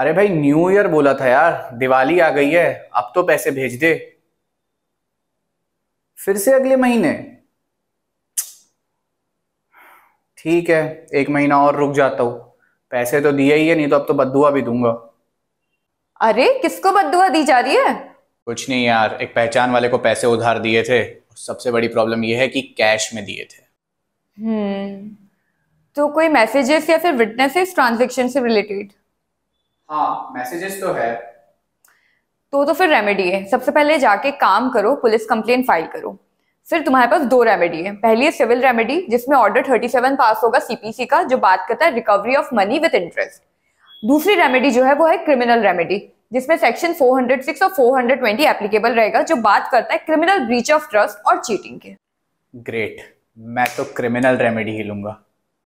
अरे भाई new year बोला था यार दिवाली आ गई है अब तो पैसे भेज दे फिर से अगले महीने ठीक है एक महीना और रुक जाता हूँ पैसे तो दिए ही है नहीं तो अब तो बदुआ भी दूंगा अरे किसको बदुआ दी जा रही है कुछ नहीं यार एक पहचान वाले को पैसे उधार दिए थे सबसे बड़ी प्रॉब्लम यह है कि कैश में दिए थे हम्म तो कोई मैसेजेस या फिर विटनेसेस ट्रांजैक्शन से रिलेटेड हाँ मैसेजेस तो है तो तो फिर रेमेडी है सबसे पहले जाके काम करो पुलिस कंप्लेन फाइल करो फिर तुम्हारे पास दो रेमेडी है पहली है सिविल रेमेडी जिसमें ऑर्डर 37 पास होगा सीपीसी का जो बात करता है recovery of money with interest दूसरी रेमेडी जो है वो है क्रिमिनल रेमेडी जिसमें सेक्शन 406 और 420 एप्लीकेबल रहेगा जो बात करता है क्रिमिनल ब्रीच ऑफ ट्रस्ट और चीटिंग के ग्रेट मैं तो क्रिमिनल रेमेडी ही लूंगा